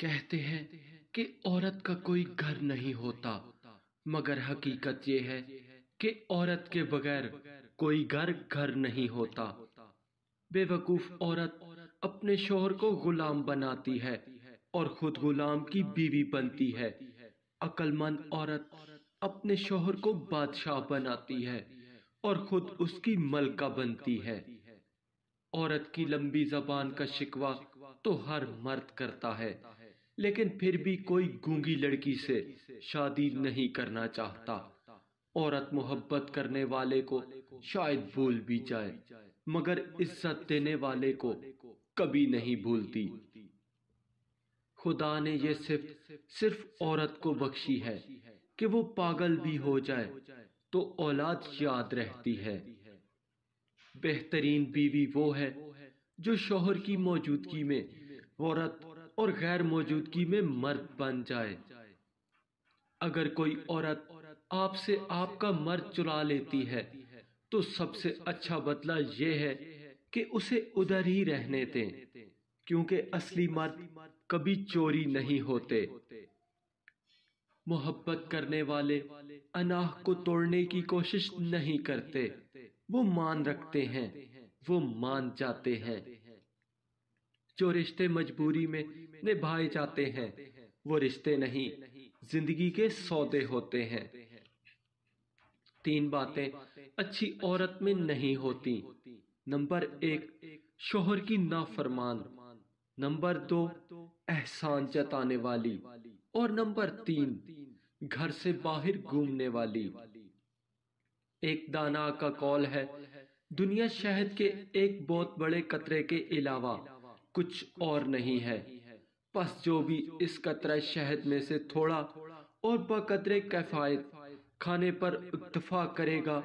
कहते हैं कि औरत का कोई घर नहीं होता मगर हकीकत यह है कि औरत के बगैर कोई घर घर नहीं होता बेवकूफ औरत अपने शोहर को गुलाम बनाती है और खुद गुलाम की बीवी बनती है अक्लमंद औरत अपने शोहर को बादशाह बनाती है और खुद उसकी मलका बनती है औरत की लंबी जबान का शिकवा तो हर मर्द करता है लेकिन फिर भी कोई गूंगी लड़की से शादी नहीं करना चाहता औरत मोहब्बत करने वाले को शायद भूल भी जाए मगर इज्जत देने वाले को कभी नहीं भूलती खुदा ने यह सिर्फ सिर्फ औरत को बख्शी है कि वो पागल भी हो जाए तो औलाद याद रहती है बेहतरीन बीवी वो है जो शोहर की मौजूदगी में औरत और गैर मौजूदगी में मर्द बन जाए अगर कोई औरत आपसे आपका मर्द चुरा लेती है तो सबसे अच्छा बदला यह है कि उसे उधर ही रहने दें क्योंकि असली मर्द कभी चोरी नहीं होते मोहब्बत करने वाले अनाह को तोड़ने की कोशिश नहीं करते वो मान रखते हैं वो मान जाते हैं जो रिश्ते मजबूरी में निभाए जाते हैं वो रिश्ते नहीं जिंदगी के सौदे होते हैं तीन बातें अच्छी औरत में नहीं होती नंबर एक शोहर की नाफरमान नंबर दो एहसान जताने वाली और नंबर तीन घर से बाहर घूमने वाली एक दाना का कॉल है दुनिया शहद के एक बहुत बड़े कतरे के अलावा कुछ और नहीं है बस जो भी इस कतरे शहद में से थोड़ा और बकदरे कैफायत खाने पर इतफा करेगा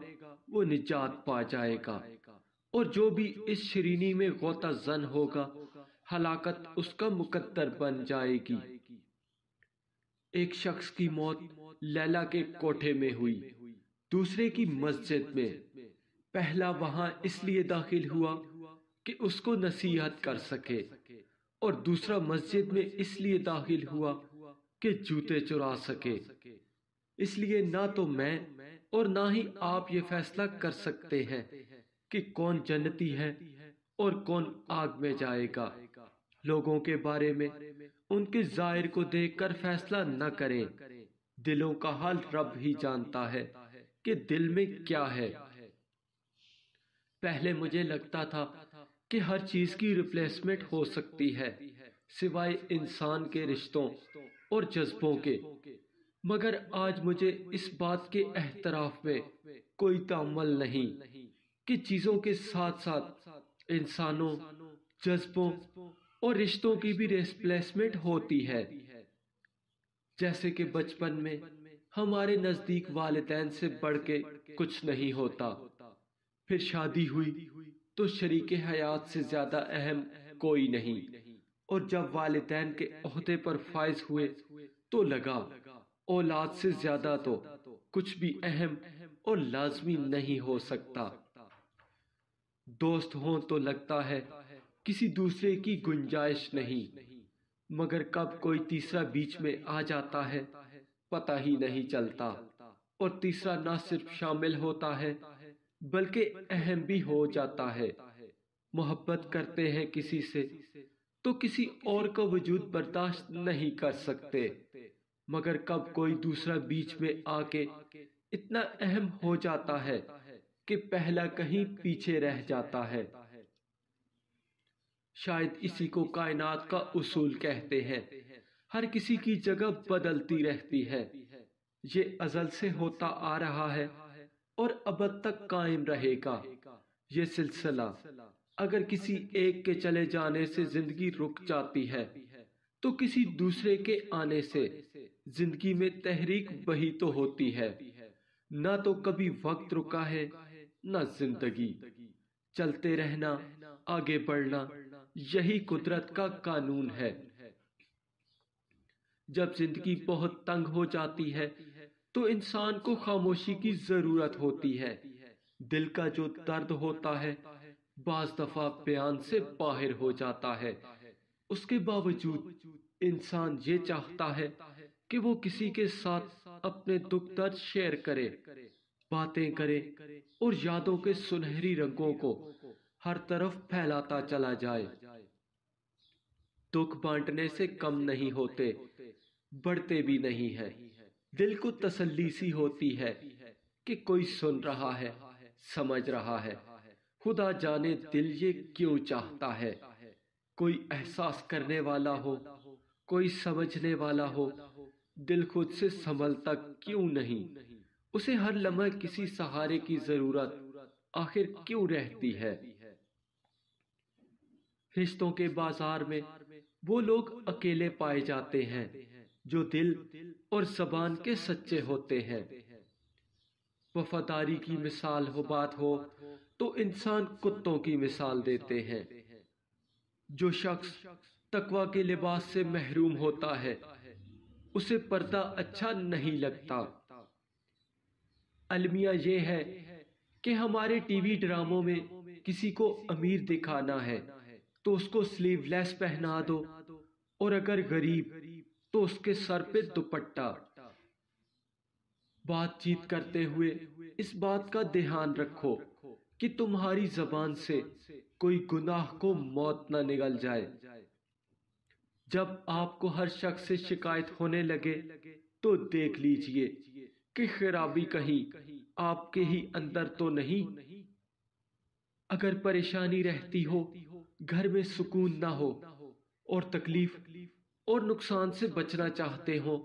वो निजात पा जाएगा और जो भी इस श्रीनी में गोता जन होगा हलाकत उसका मुकद्दर बन जाएगी एक शख्स की मौत लैला के कोठे में हुई दूसरे की मस्जिद में पहला वहां इसलिए दाखिल हुआ कि उसको नसीहत कर सके और दूसरा मस्जिद में इसलिए दाखिल हुआ कि जूते चुरा सके इसलिए ना तो मैं और ना ही आप ये फैसला कर सकते हैं कि कौन जन्नती है और कौन आग में जाएगा लोगों के बारे में उनके जाहिर को देखकर फैसला न करें दिलों का हाल रब ही जानता है कि दिल में क्या है पहले मुझे लगता था कि हर चीज की रिप्लेसमेंट हो सकती है सिवाय इंसान के रिश्तों और जज्बों के मगर आज मुझे इस बात के एहतराफ में कोई तामल नहीं कि चीजों के साथ साथ इंसानों जज्बों और रिश्तों की भी रिप्लेसमेंट होती है जैसे कि बचपन में हमारे नजदीक वालदेन से बढ़ के कुछ नहीं होता फिर शादी हुई तो शरीक हयात से ज़्यादा अहम कोई नहीं और जब वालदेन के अहदे पर फायज हुए तो लगा औलाद से ज़्यादा तो कुछ भी अहम और लाजमी नहीं हो सकता दोस्त हो तो लगता है किसी दूसरे की गुंजाइश नहीं मगर कब कोई तीसरा बीच में आ जाता है पता ही नहीं चलता और तीसरा ना सिर्फ शामिल होता है बल्कि अहम भी हो जाता है मोहब्बत करते हैं किसी से तो किसी और का वजूद बर्दाश्त नहीं कर सकते मगर कब कोई दूसरा बीच में आके इतना अहम हो जाता है कि पहला कहीं पीछे रह जाता है शायद इसी को कायनात का उसूल कहते हैं हर किसी की जगह बदलती रहती है ये अजल से होता आ रहा है और अब तक कायम रहेगा ये सिलसिला अगर किसी एक के चले जाने से जिंदगी रुक जाती है तो किसी दूसरे के आने से जिंदगी में तहरीक वही तो होती है ना तो कभी वक्त रुका है ना जिंदगी चलते रहना आगे बढ़ना यही कुदरत का कानून है जब जिंदगी बहुत तंग हो जाती है तो इंसान को खामोशी की जरूरत होती है दिल का जो दर्द होता है बाज दफा बयान से बाहर हो जाता है उसके बावजूद इंसान ये चाहता है कि वो किसी के साथ अपने दुख दर्द शेयर करे बातें करे और यादों के सुनहरी रंगों को हर तरफ फैलाता चला जाए दुख बांटने से कम नहीं होते बढ़ते भी नहीं है दिल को तसल्ली सी होती है कि कोई सुन रहा है समझ रहा है खुदा जाने दिल ये क्यों चाहता है कोई एहसास करने वाला हो कोई समझने वाला हो दिल खुद से संभलता क्यों नहीं उसे हर लम्हा किसी सहारे की जरूरत आखिर क्यों रहती है रिश्तों के बाजार में वो लोग अकेले पाए जाते हैं जो दिल और जबान के सच्चे होते हैं वफादारी की मिसाल हो बात हो तो इंसान कुत्तों की मिसाल देते हैं जो शख्स तकवा के लिबास से महरूम होता है उसे पर्दा अच्छा नहीं लगता अलमिया ये है कि हमारे टीवी ड्रामों में किसी को अमीर दिखाना है तो उसको स्लीवलेस पहना दो और अगर गरीब तो उसके सर पे दुपट्टा बातचीत करते हुए इस बात का ध्यान रखो कि तुम्हारी जबान से कोई गुनाह को मौत ना निकल जाए जब आपको हर शख्स से शिकायत होने लगे तो देख लीजिए कि खराबी कहीं आपके ही अंदर तो नहीं अगर परेशानी रहती हो घर में सुकून ना हो और तकलीफ और नुकसान से बचना चाहते हो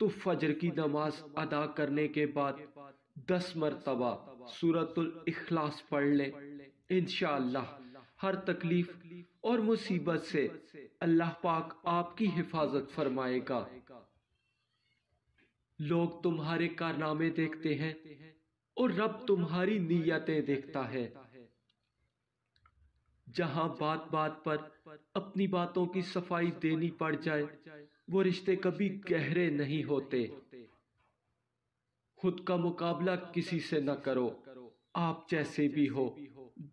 तो फजर की नमाज अदा करने के बाद दस मरतबा सूरतुल इखलास पढ़ ले इनशाला हर तकलीफ और मुसीबत से अल्लाह पाक आपकी हिफाजत फरमाएगा लोग तुम्हारे कारनामे देखते हैं और रब तुम्हारी नीयतें देखता है जहाँ बात बात पर अपनी बातों की सफाई देनी पड़ जाए वो रिश्ते कभी गहरे नहीं होते खुद का मुकाबला किसी से न करो आप जैसे भी हो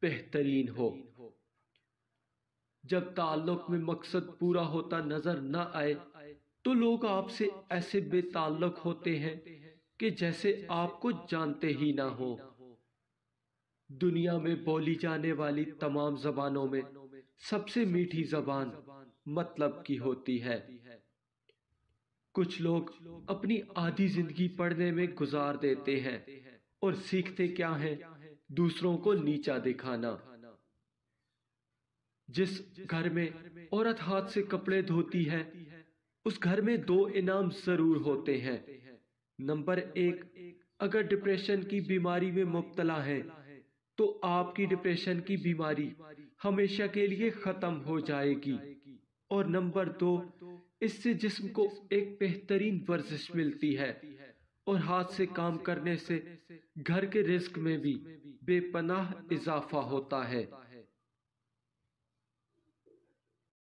बेहतरीन हो जब ताल्लुक में मकसद पूरा होता नजर न आए तो लोग आपसे ऐसे बेताल्लुक होते हैं कि जैसे आपको जानते ही ना हो दुनिया में बोली जाने वाली तमाम जबानों में सबसे मीठी जबान मतलब की होती है कुछ लोग अपनी आधी जिंदगी पढ़ने में गुजार देते हैं और सीखते क्या है दूसरों को नीचा दिखाना जिस घर में औरत हाथ से कपड़े धोती है उस घर में दो इनाम जरूर होते हैं नंबर एक अगर डिप्रेशन की बीमारी में मुबतला है तो आपकी डिप्रेशन की बीमारी हमेशा के लिए खत्म हो जाएगी और नंबर दो इससे जिस्म को एक बेहतरीन वर्जिश मिलती है और हाथ से काम करने से घर के रिस्क में भी बेपनाह इजाफा होता है